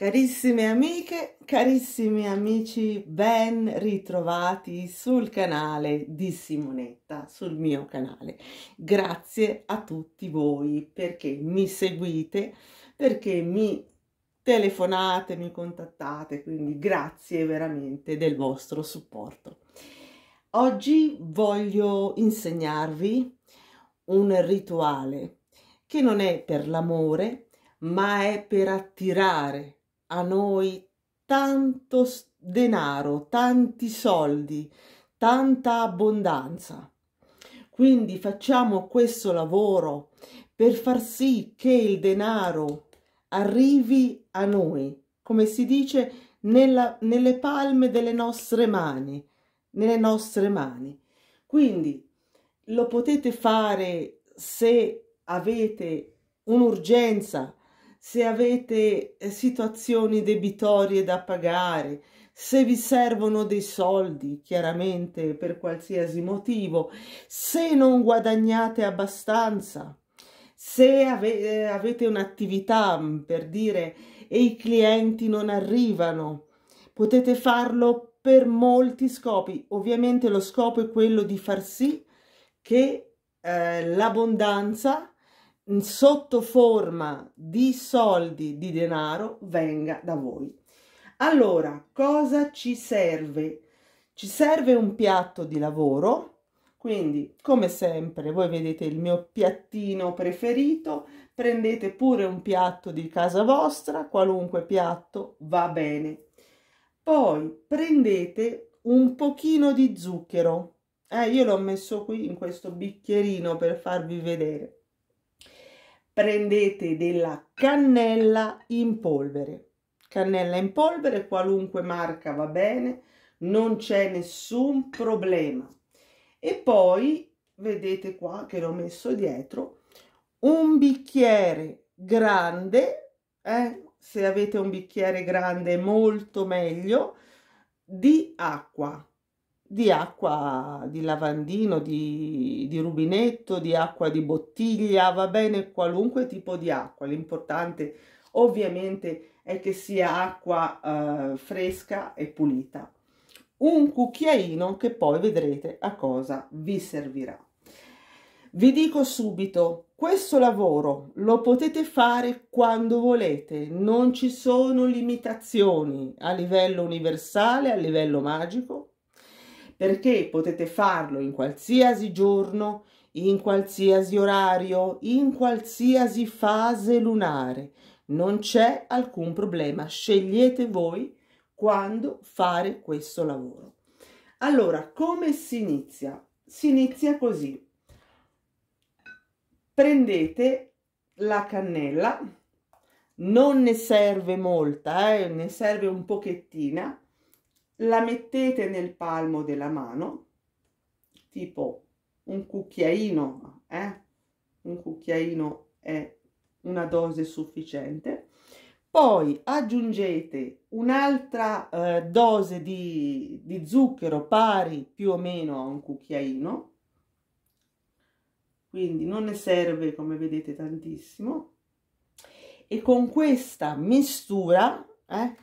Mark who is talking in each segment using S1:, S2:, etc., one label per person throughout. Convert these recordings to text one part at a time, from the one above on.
S1: Carissime amiche, carissimi amici, ben ritrovati sul canale di Simonetta, sul mio canale. Grazie a tutti voi perché mi seguite, perché mi telefonate, mi contattate, quindi grazie veramente del vostro supporto. Oggi voglio insegnarvi un rituale che non è per l'amore, ma è per attirare a noi tanto denaro, tanti soldi, tanta abbondanza. Quindi facciamo questo lavoro per far sì che il denaro arrivi a noi, come si dice, nella, nelle palme delle nostre mani, nelle nostre mani. Quindi lo potete fare se avete un'urgenza se avete eh, situazioni debitorie da pagare, se vi servono dei soldi, chiaramente per qualsiasi motivo, se non guadagnate abbastanza, se ave eh, avete un'attività, per dire, e i clienti non arrivano, potete farlo per molti scopi. Ovviamente lo scopo è quello di far sì che eh, l'abbondanza sotto forma di soldi, di denaro, venga da voi. Allora, cosa ci serve? Ci serve un piatto di lavoro, quindi come sempre voi vedete il mio piattino preferito, prendete pure un piatto di casa vostra, qualunque piatto va bene. Poi prendete un pochino di zucchero, eh, io l'ho messo qui in questo bicchierino per farvi vedere prendete della cannella in polvere. Cannella in polvere, qualunque marca va bene, non c'è nessun problema. E poi vedete qua che l'ho messo dietro un bicchiere grande, eh, se avete un bicchiere grande molto meglio, di acqua di acqua di lavandino, di, di, rubinetto, di acqua di bottiglia, va bene qualunque tipo di acqua. L'importante ovviamente è che sia acqua eh, fresca e pulita. Un cucchiaino che poi vedrete a cosa vi servirà. Vi dico subito, questo lavoro lo potete fare quando volete, non ci sono limitazioni a livello universale, a livello magico, perché potete farlo in qualsiasi giorno, in qualsiasi orario, in qualsiasi fase lunare. Non c'è alcun problema, scegliete voi quando fare questo lavoro. Allora, come si inizia? Si inizia così. Prendete la cannella, non ne serve molta, eh, ne serve un pochettina, la mettete nel palmo della mano, tipo un cucchiaino, eh? un cucchiaino è una dose sufficiente, poi aggiungete un'altra eh, dose di, di zucchero pari più o meno a un cucchiaino, quindi non ne serve come vedete tantissimo, e con questa mistura eh,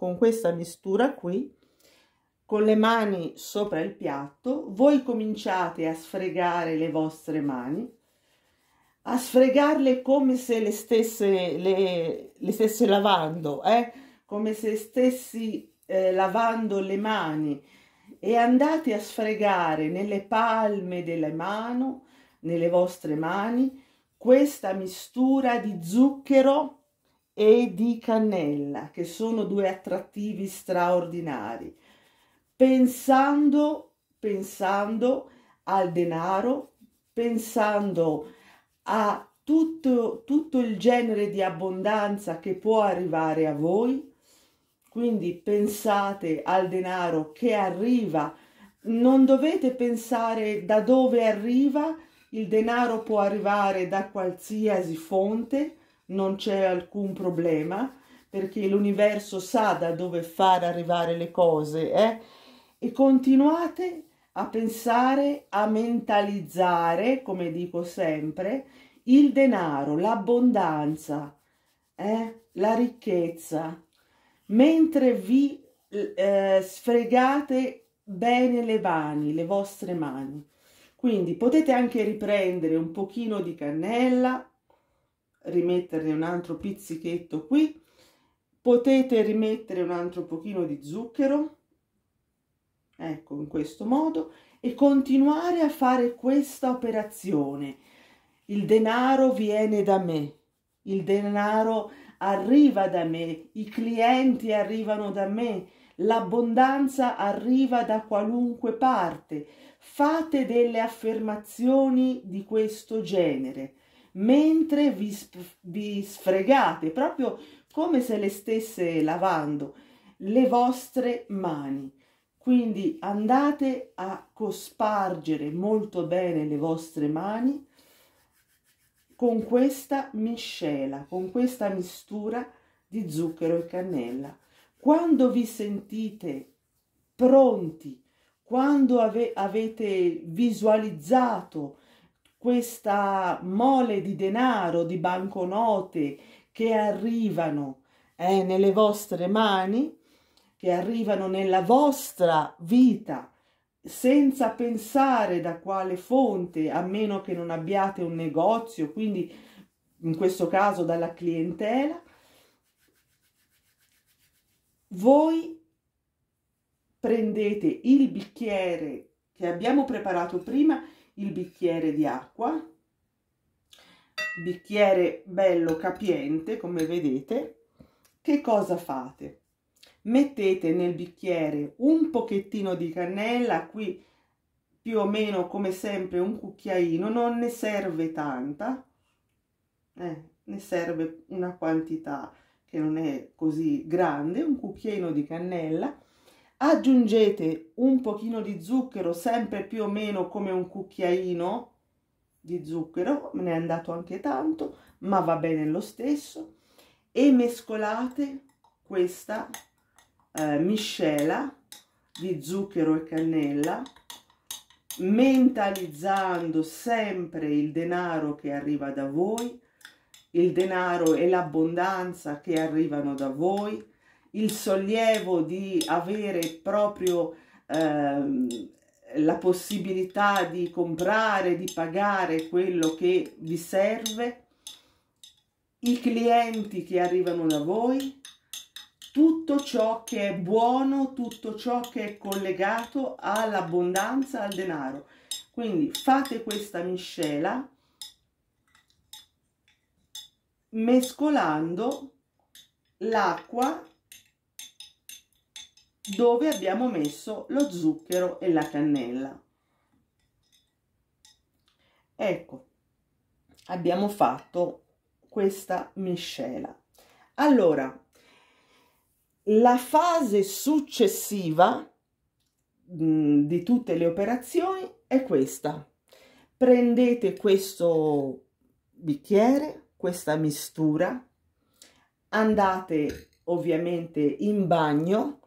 S1: con questa mistura qui con le mani sopra il piatto voi cominciate a sfregare le vostre mani a sfregarle come se le stesse, le, le stesse lavando eh? come se stessi eh, lavando le mani e andate a sfregare nelle palme delle mani nelle vostre mani questa mistura di zucchero e di cannella, che sono due attrattivi straordinari, pensando, pensando al denaro, pensando a tutto, tutto il genere di abbondanza che può arrivare a voi. Quindi pensate al denaro che arriva, non dovete pensare da dove arriva, il denaro può arrivare da qualsiasi fonte, non c'è alcun problema perché l'universo sa da dove far arrivare le cose eh? e continuate a pensare, a mentalizzare, come dico sempre, il denaro, l'abbondanza, eh? la ricchezza, mentre vi eh, sfregate bene le mani, le vostre mani. Quindi potete anche riprendere un pochino di cannella, rimetterne un altro pizzichetto qui potete rimettere un altro pochino di zucchero ecco in questo modo e continuare a fare questa operazione il denaro viene da me il denaro arriva da me i clienti arrivano da me l'abbondanza arriva da qualunque parte fate delle affermazioni di questo genere mentre vi, vi sfregate, proprio come se le stesse lavando le vostre mani. Quindi andate a cospargere molto bene le vostre mani con questa miscela, con questa mistura di zucchero e cannella. Quando vi sentite pronti, quando ave avete visualizzato questa mole di denaro, di banconote che arrivano eh, nelle vostre mani, che arrivano nella vostra vita, senza pensare da quale fonte, a meno che non abbiate un negozio, quindi in questo caso dalla clientela, voi prendete il bicchiere che abbiamo preparato prima il bicchiere di acqua bicchiere bello capiente come vedete che cosa fate mettete nel bicchiere un pochettino di cannella qui più o meno come sempre un cucchiaino non ne serve tanta eh, ne serve una quantità che non è così grande un cucchiaino di cannella aggiungete un pochino di zucchero, sempre più o meno come un cucchiaino di zucchero, me ne è andato anche tanto, ma va bene lo stesso, e mescolate questa eh, miscela di zucchero e cannella, mentalizzando sempre il denaro che arriva da voi, il denaro e l'abbondanza che arrivano da voi, il sollievo di avere proprio ehm, la possibilità di comprare, di pagare quello che vi serve, i clienti che arrivano da voi, tutto ciò che è buono, tutto ciò che è collegato all'abbondanza, al denaro. Quindi fate questa miscela mescolando l'acqua dove abbiamo messo lo zucchero e la cannella ecco abbiamo fatto questa miscela allora la fase successiva mm, di tutte le operazioni è questa prendete questo bicchiere questa mistura andate ovviamente in bagno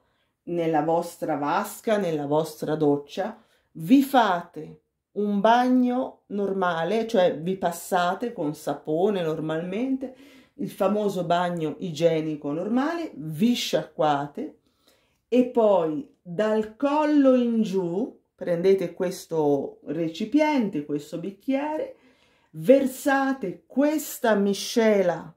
S1: nella vostra vasca, nella vostra doccia, vi fate un bagno normale, cioè vi passate con sapone normalmente, il famoso bagno igienico normale, vi sciacquate e poi dal collo in giù prendete questo recipiente, questo bicchiere, versate questa miscela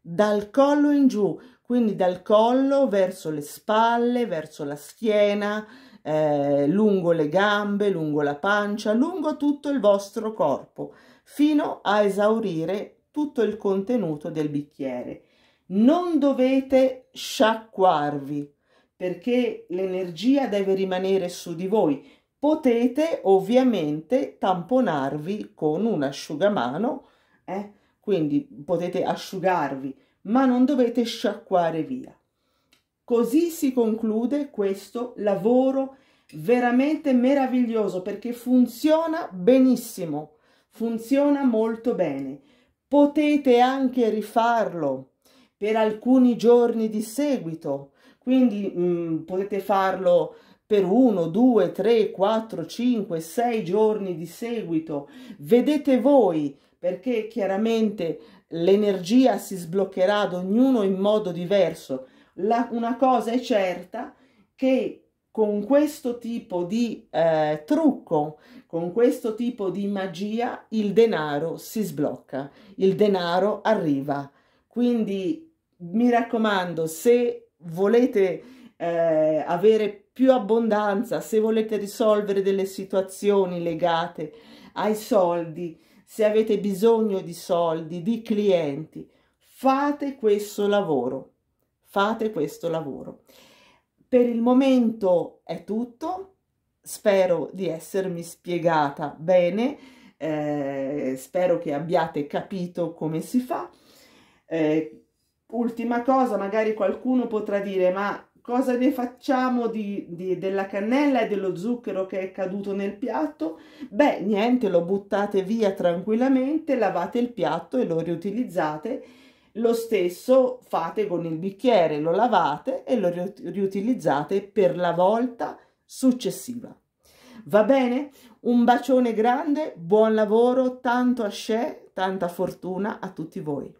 S1: dal collo in giù, quindi dal collo verso le spalle, verso la schiena, eh, lungo le gambe, lungo la pancia, lungo tutto il vostro corpo, fino a esaurire tutto il contenuto del bicchiere. Non dovete sciacquarvi perché l'energia deve rimanere su di voi. Potete ovviamente tamponarvi con un asciugamano, eh? quindi potete asciugarvi ma non dovete sciacquare via. Così si conclude questo lavoro veramente meraviglioso perché funziona benissimo, funziona molto bene. Potete anche rifarlo per alcuni giorni di seguito, quindi mh, mm, potete farlo per uno, due, tre, quattro, cinque, sei giorni di seguito. Vedete voi perché chiaramente l'energia si sbloccherà ad ognuno in modo diverso. La, una cosa è certa che con questo tipo di eh, trucco, con questo tipo di magia, il denaro si sblocca, il denaro arriva. Quindi mi raccomando, se volete eh, avere più abbondanza, se volete risolvere delle situazioni legate ai soldi, se avete bisogno di soldi, di clienti, fate questo lavoro, fate questo lavoro. Per il momento è tutto, spero di essermi spiegata bene, eh, spero che abbiate capito come si fa. Eh, ultima cosa, magari qualcuno potrà dire, ma cosa ne facciamo di, di, della cannella e dello zucchero che è caduto nel piatto? Beh, niente, lo buttate via tranquillamente, lavate il piatto e lo riutilizzate. Lo stesso fate con il bicchiere, lo lavate e lo riutilizzate per la volta successiva. Va bene? Un bacione grande, buon lavoro, tanto a asce, tanta fortuna a tutti voi.